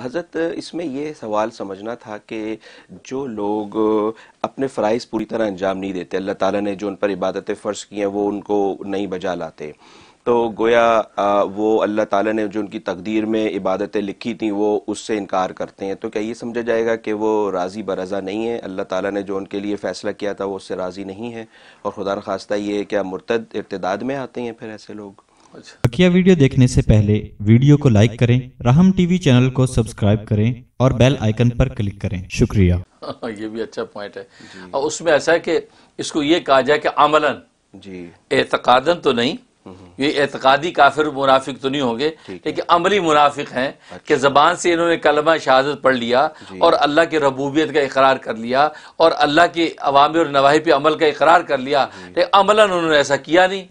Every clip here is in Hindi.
हज़रत इसमें यह सवाल समझना था कि जो लोग अपने फ़राइज़ पूरी तरह अंजाम नहीं देते अल्लाह ताला ने जो उन पर इबादतें फ़र्ज की हैं वो उनको नहीं बजा लाते तो गोया वो अल्लाह ताला ने जो उनकी तकदीर में इबादतें लिखी थी वो उससे इनकार करते हैं तो क्या ये समझा जाएगा कि वो राज़ी बरज़ा नहीं है अल्लाह ताला ने जो उनके लिए फ़ैसला किया था वो उससे राज़ी नहीं है और खुदा खास्ता ये क्या मुर्तद इर्तदाद में आते हैं फिर ऐसे लोग अच्छा। वीडियो देखने से पहले वीडियो को लाइक करें राहम टीवी चैनल को सब्सक्राइब करें और बेल आइकन पर क्लिक करें शुक्रिया हाँ, ये भी अच्छा पॉइंट है और उसमें ऐसा है कि इसको ये कहा जाए कि अमलन जी एतकादन तो नहीं हम्म, हम्म। ये एतकादी काफिर मुनाफिक तो नहीं होंगे लेकिन अमली मुनाफिक हैं अच्छा। कि ज़बान से इन्होंने कलमा शहादत पढ़ लिया और अल्लाह की रबूबियत का इकरार कर लिया और अल्लाह के अवामी और नवाही पे अमल का इकरार कर लिया लेकिन अमला उन्होंने ऐसा किया नहीं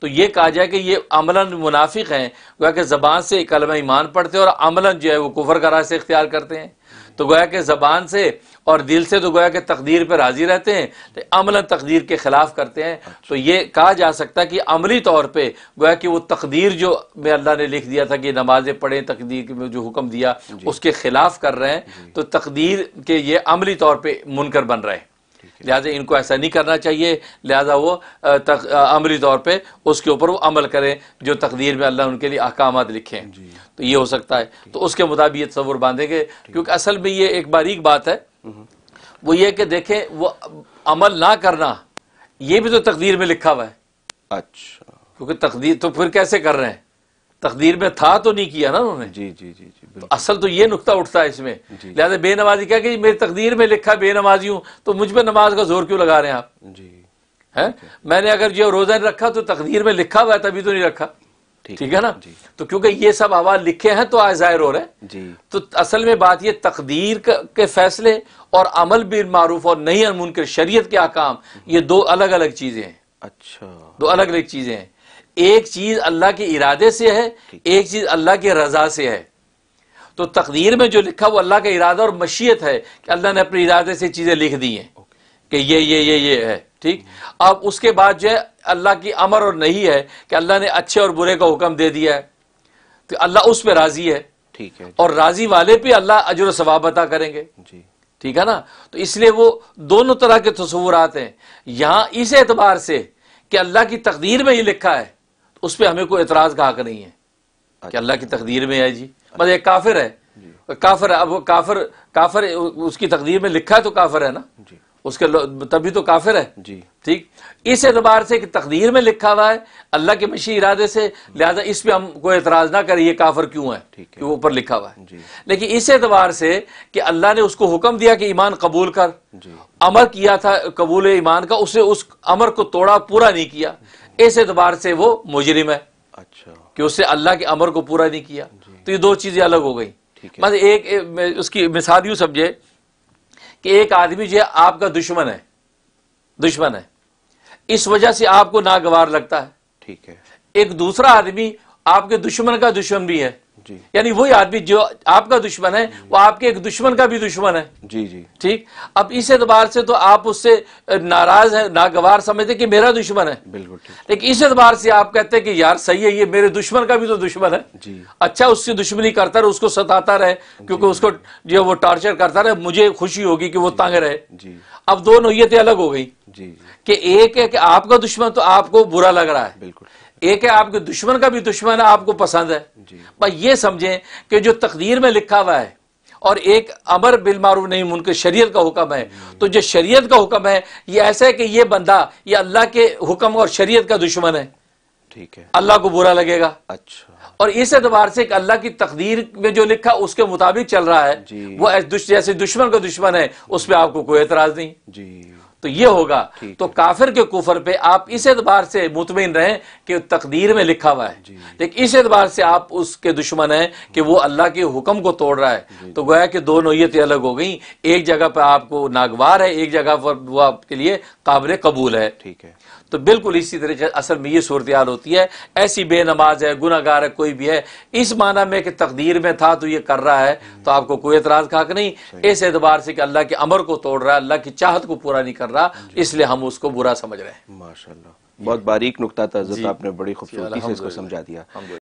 तो ये कहा जाए कि ये अमला मुनाफिक हैं गोया कि ज़बान से कलम ईमान पढ़ते हैं और अमला जो है वो कुफर का रास्ते इख्तियार करते हैं तो गोया कि ज़बान से और दिल से तो गोया कि तकदीर पर राज़ी रहते हैं तो अमला तकदीर के ख़िलाफ़ करते हैं तो ये कहा जा सकता है कि अमली तौर पर गोया कि वो तकदीर जो में अल्लाह ने लिख दिया था कि नमाज़ें पढ़ें तकदीर में जो हुक्म दिया उसके ख़िलाफ़ कर रहे हैं तो तकदीर के ये अमली तौर पर मुनकर बन रहे हैं लिहाजा इनको ऐसा नहीं करना चाहिए लिहाजा वो तक, अमली तौर पर उसके ऊपर वो अमल करें जो तकदीर में अल्लाह उनके लिए अहकाम लिखें तो ये हो सकता है तो उसके मुताबिक ये तस्वुर बांधेंगे क्योंकि असल में ये एक बारीक बात है हम्म। वो ये कि देखें वो अमल ना करना ये भी तो तकदीर में लिखा हुआ है अच्छा क्योंकि तकदीर तो फिर कैसे कर रहे हैं तकदीर में था तो नहीं किया ना उन्होंने जी जी जी जी तो असल तो ये नुकता उठता है इसमें लिहाजा बेनमाजी क्या कि मेरी तकदीर में लिखा बेनमाजी हूँ तो मुझ पर नमाज का जोर क्यों लगा रहे हैं आप जी है मैंने अगर जो रोजा नहीं रखा तो तकदीर में लिखा हुआ है तभी तो नहीं रखा ठीक है ना तो क्योंकि ये सब आवाज लिखे हैं तो आज जाहिर हो रहे हैं तो असल में बात ये तकदीर के फैसले और अमल भी मारूफ और नहीं के शरीयत के अहकाम ये दो अलग अलग चीजें हैं अच्छा दो अलग अलग चीजें हैं एक चीज़ अल्लाह के इरादे से है एक चीज़ अल्लाह के रज़ा से है तो तकदीर में जो लिखा वो अल्लाह का इरादा और मशीयत है कि अल्लाह ने अपने इरादे से चीज़ें लिख दी हैं कि ये ये ये ये है ठीक अब उसके बाद जो है अल्लाह की अमर और नहीं है कि अल्लाह ने अच्छे और बुरे का हुक्म दे दिया है तो अल्लाह उस पर राज़ी है ठीक है और राज़ी वाले पे अल्लाह अजर सवाब अता करेंगे ठीक है ना तो इसलिए वो दोनों तरह के तस्वूर आते हैं यहां इस एतबार से कि अल्लाह की तकदीर में ही लिखा है उस पर हमें कोई एतराज़ का हक नहीं है कि अच्छा। अल्लाह की तकदीर में है जी मतलब एक काफिर है काफिर अब काफिर काफिर उसकी तकदीर में लिखा है तो काफिर है ना उसके तभी तो काफिर है जी ठीक इस एतबार से तकदीर में लिखा हुआ है अल्लाह के मशी इरादे से लिहाजा इस पर हम कोई एतराज़ ना करें ये काफर क्यों है ठीक है ऊपर लिखा हुआ है लेकिन इस एतबार से कि अल्लाह ने उसको हुक्म दिया कि ईमान कबूल कर अमर किया था कबूल ईमान का उसने उस अमर को तोड़ा पूरा नहीं किया इस एतबार से वो मुजरिम है अच्छा कि उससे अल्लाह के अमर को पूरा नहीं किया तो ये दो चीज़ें अलग हो गई मतलब एक उसकी मिसाल यू समझे कि एक आदमी जो आपका दुश्मन है दुश्मन है इस वजह से आपको नागवार लगता है ठीक है एक दूसरा आदमी आपके दुश्मन का दुश्मन भी है यानी वही आदमी जो आपका दुश्मन है वो आपके एक दुश्मन का भी दुश्मन है जी जी ठीक अब इस एतबार से तो आप उससे नाराज है नागवार समझते कि मेरा दुश्मन है बिल्कुल लेकिन इस एतबार से आप कहते हैं कि यार सही है ये मेरे दुश्मन का भी तो दुश्मन है जी अच्छा उससे दुश्मनी करता रहे उसको सताता रहे क्योंकि उसको जो वो टॉर्चर करता रहे मुझे खुशी होगी कि वो तंग रहे जी अब दो नोयतें अलग हो गई जी कि एक है कि आपका दुश्मन तो आपको बुरा लग रहा है बिल्कुल एक है आपके दुश्मन का भी दुश्मन आपको पसंद है पर ये समझें कि जो तकदीर में लिखा हुआ है और एक अमर बिलमारू नहीं उनके शरीयत का हुक्म है तो जो शरीयत का हुक्म है ये ऐसा है कि ये बंदा ये अल्लाह के हुक्म और शरीयत का दुश्मन है ठीक है अल्लाह को बुरा लगेगा अच्छा और इस एतबार से अल्लाह की तकदीर में जो लिखा उसके मुताबिक चल रहा है वो जैसे दुश्मन का दुश्मन है उस पर आपको कोई एतराज नहीं जी तो ये होगा तो काफिर के कुफर पे आप इस एतबार से मुतमिन रहें कि तकदीर में लिखा हुआ है लेकिन इस एतबार से आप उसके दुश्मन हैं कि वो अल्लाह के हुक्म को तोड़ रहा है तो गोया कि दो नोयतें अलग हो गई एक जगह पर आपको नागवार है एक जगह पर वो आपके लिए काबिल कबूल है ठीक है तो बिल्कुल इसी तरह असल में ये सूरत हाल होती है ऐसी बेनमाज है गुनागार है कोई भी है इस माना में कि तकदीर में था तो ये कर रहा है तो आपको कोई एतराज़ खाक नहीं इस एतबार से कि अल्लाह के अमर को तोड़ रहा है अल्लाह की चाहत को पूरा नहीं कर रहा इसलिए हम उसको बुरा समझ रहे हैं माशा बहुत बारीक नुकता था आपने बड़ी खूबसूरती से इसको समझा दिया